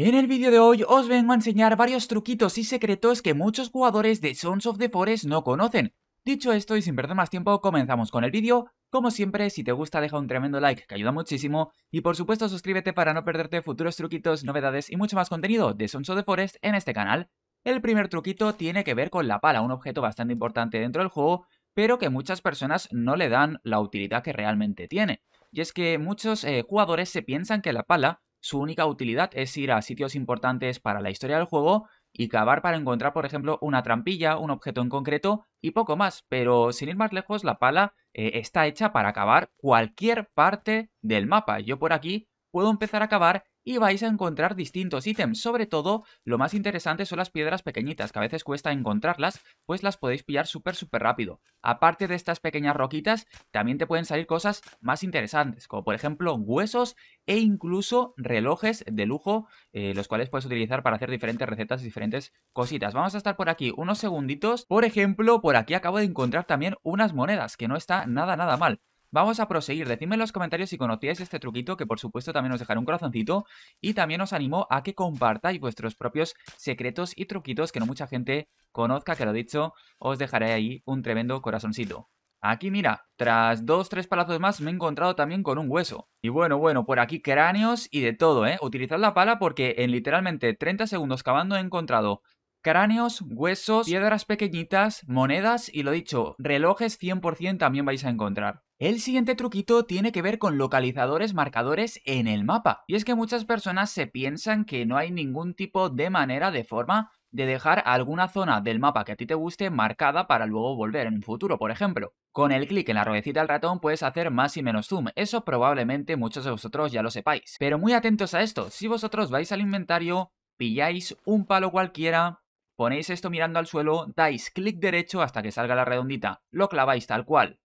En el vídeo de hoy os vengo a enseñar varios truquitos y secretos que muchos jugadores de Sons of the Forest no conocen. Dicho esto y sin perder más tiempo comenzamos con el vídeo, como siempre si te gusta deja un tremendo like que ayuda muchísimo y por supuesto suscríbete para no perderte futuros truquitos, novedades y mucho más contenido de Sons of the Forest en este canal. El primer truquito tiene que ver con la pala, un objeto bastante importante dentro del juego, pero que muchas personas no le dan la utilidad que realmente tiene. Y es que muchos eh, jugadores se piensan que la pala su única utilidad es ir a sitios importantes para la historia del juego y cavar para encontrar, por ejemplo, una trampilla, un objeto en concreto y poco más. Pero sin ir más lejos, la pala eh, está hecha para cavar cualquier parte del mapa. Yo por aquí puedo empezar a acabar y vais a encontrar distintos ítems. Sobre todo, lo más interesante son las piedras pequeñitas, que a veces cuesta encontrarlas, pues las podéis pillar súper, súper rápido. Aparte de estas pequeñas roquitas, también te pueden salir cosas más interesantes, como por ejemplo huesos e incluso relojes de lujo, eh, los cuales puedes utilizar para hacer diferentes recetas y diferentes cositas. Vamos a estar por aquí unos segunditos. Por ejemplo, por aquí acabo de encontrar también unas monedas, que no está nada, nada mal. Vamos a proseguir, decidme en los comentarios si conocíais este truquito, que por supuesto también os dejaré un corazoncito y también os animo a que compartáis vuestros propios secretos y truquitos que no mucha gente conozca, que lo dicho, os dejaré ahí un tremendo corazoncito. Aquí mira, tras dos, tres palazos más me he encontrado también con un hueso. Y bueno, bueno, por aquí cráneos y de todo, ¿eh? Utilizad la pala porque en literalmente 30 segundos cavando he encontrado Cráneos, huesos, piedras pequeñitas, monedas y lo dicho, relojes 100% también vais a encontrar. El siguiente truquito tiene que ver con localizadores marcadores en el mapa. Y es que muchas personas se piensan que no hay ningún tipo de manera, de forma, de dejar alguna zona del mapa que a ti te guste marcada para luego volver en un futuro, por ejemplo. Con el clic en la ruedecita del ratón puedes hacer más y menos zoom, eso probablemente muchos de vosotros ya lo sepáis. Pero muy atentos a esto, si vosotros vais al inventario, pilláis un palo cualquiera, Ponéis esto mirando al suelo, dais clic derecho hasta que salga la redondita, lo claváis tal cual.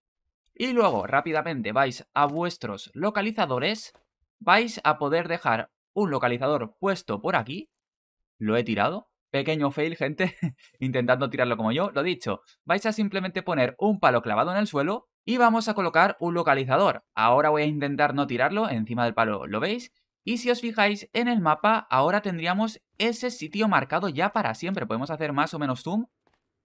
Y luego rápidamente vais a vuestros localizadores, vais a poder dejar un localizador puesto por aquí. Lo he tirado. Pequeño fail, gente, intentando tirarlo como yo. Lo dicho, vais a simplemente poner un palo clavado en el suelo y vamos a colocar un localizador. Ahora voy a intentar no tirarlo encima del palo, ¿lo veis? Y si os fijáis en el mapa, ahora tendríamos ese sitio marcado ya para siempre. Podemos hacer más o menos zoom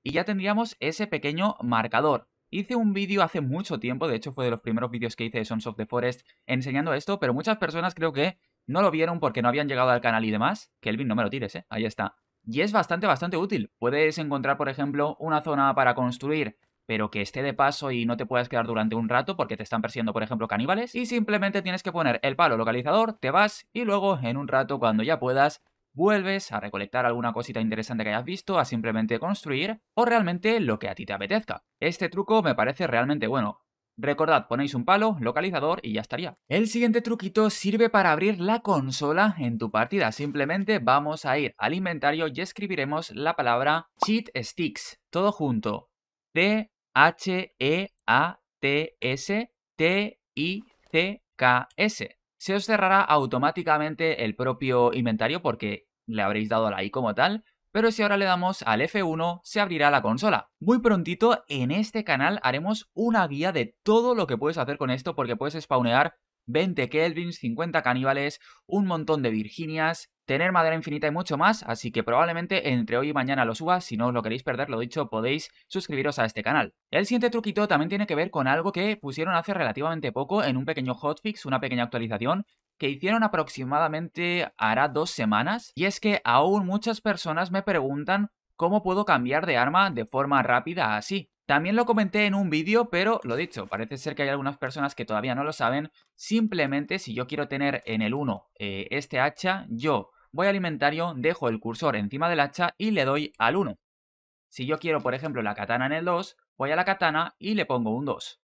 y ya tendríamos ese pequeño marcador. Hice un vídeo hace mucho tiempo, de hecho fue de los primeros vídeos que hice de Sons of the Forest enseñando esto, pero muchas personas creo que no lo vieron porque no habían llegado al canal y demás. Kelvin, no me lo tires, ¿eh? Ahí está. Y es bastante, bastante útil. Puedes encontrar, por ejemplo, una zona para construir pero que esté de paso y no te puedas quedar durante un rato porque te están persiguiendo, por ejemplo, caníbales. Y simplemente tienes que poner el palo localizador, te vas y luego en un rato, cuando ya puedas, vuelves a recolectar alguna cosita interesante que hayas visto, a simplemente construir o realmente lo que a ti te apetezca. Este truco me parece realmente bueno. Recordad, ponéis un palo, localizador y ya estaría. El siguiente truquito sirve para abrir la consola en tu partida. Simplemente vamos a ir al inventario y escribiremos la palabra cheat sticks, todo junto. de H-E-A-T-S-T-I-C-K-S. Se os cerrará automáticamente el propio inventario porque le habréis dado la I como tal, pero si ahora le damos al F1 se abrirá la consola. Muy prontito en este canal haremos una guía de todo lo que puedes hacer con esto porque puedes spawnear 20 Kelvins, 50 caníbales, un montón de Virginias, tener madera infinita y mucho más, así que probablemente entre hoy y mañana lo suba, si no os lo queréis perder, lo dicho, podéis suscribiros a este canal. El siguiente truquito también tiene que ver con algo que pusieron hace relativamente poco en un pequeño hotfix, una pequeña actualización, que hicieron aproximadamente hará dos semanas, y es que aún muchas personas me preguntan cómo puedo cambiar de arma de forma rápida así. También lo comenté en un vídeo, pero lo dicho, parece ser que hay algunas personas que todavía no lo saben. Simplemente si yo quiero tener en el 1 eh, este hacha, yo voy al inventario, dejo el cursor encima del hacha y le doy al 1. Si yo quiero, por ejemplo, la katana en el 2, voy a la katana y le pongo un 2.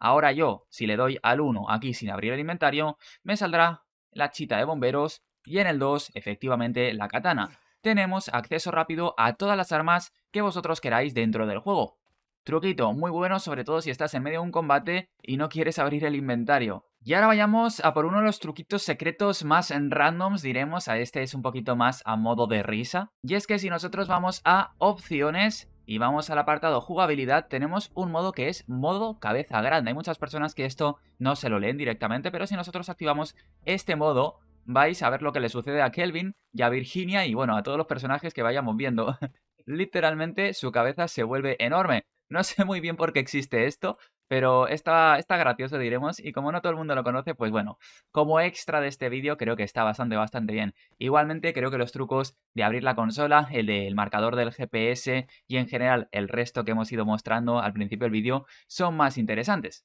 Ahora yo, si le doy al 1 aquí sin abrir el inventario, me saldrá la chita de bomberos y en el 2, efectivamente, la katana. Tenemos acceso rápido a todas las armas que vosotros queráis dentro del juego. Truquito muy bueno, sobre todo si estás en medio de un combate y no quieres abrir el inventario. Y ahora vayamos a por uno de los truquitos secretos más en randoms, diremos, a este es un poquito más a modo de risa. Y es que si nosotros vamos a opciones y vamos al apartado jugabilidad, tenemos un modo que es modo cabeza grande. Hay muchas personas que esto no se lo leen directamente, pero si nosotros activamos este modo, vais a ver lo que le sucede a Kelvin y a Virginia y bueno, a todos los personajes que vayamos viendo. Literalmente su cabeza se vuelve enorme. No sé muy bien por qué existe esto, pero está, gracioso, diremos, y como no todo el mundo lo conoce, pues bueno, como extra de este vídeo creo que está bastante, bastante bien. Igualmente creo que los trucos de abrir la consola, el del marcador del GPS y en general el resto que hemos ido mostrando al principio del vídeo son más interesantes.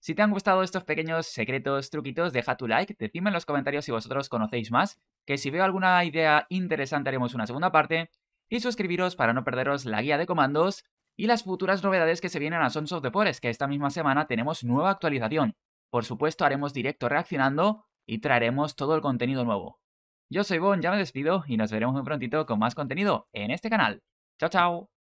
Si te han gustado estos pequeños secretos, truquitos, deja tu like, decime en los comentarios si vosotros conocéis más, que si veo alguna idea interesante haremos una segunda parte, y suscribiros para no perderos la guía de comandos y las futuras novedades que se vienen a Sons of the Forest, que esta misma semana tenemos nueva actualización. Por supuesto haremos directo reaccionando y traeremos todo el contenido nuevo. Yo soy Bon, ya me despido y nos veremos muy prontito con más contenido en este canal. ¡Chao, chao!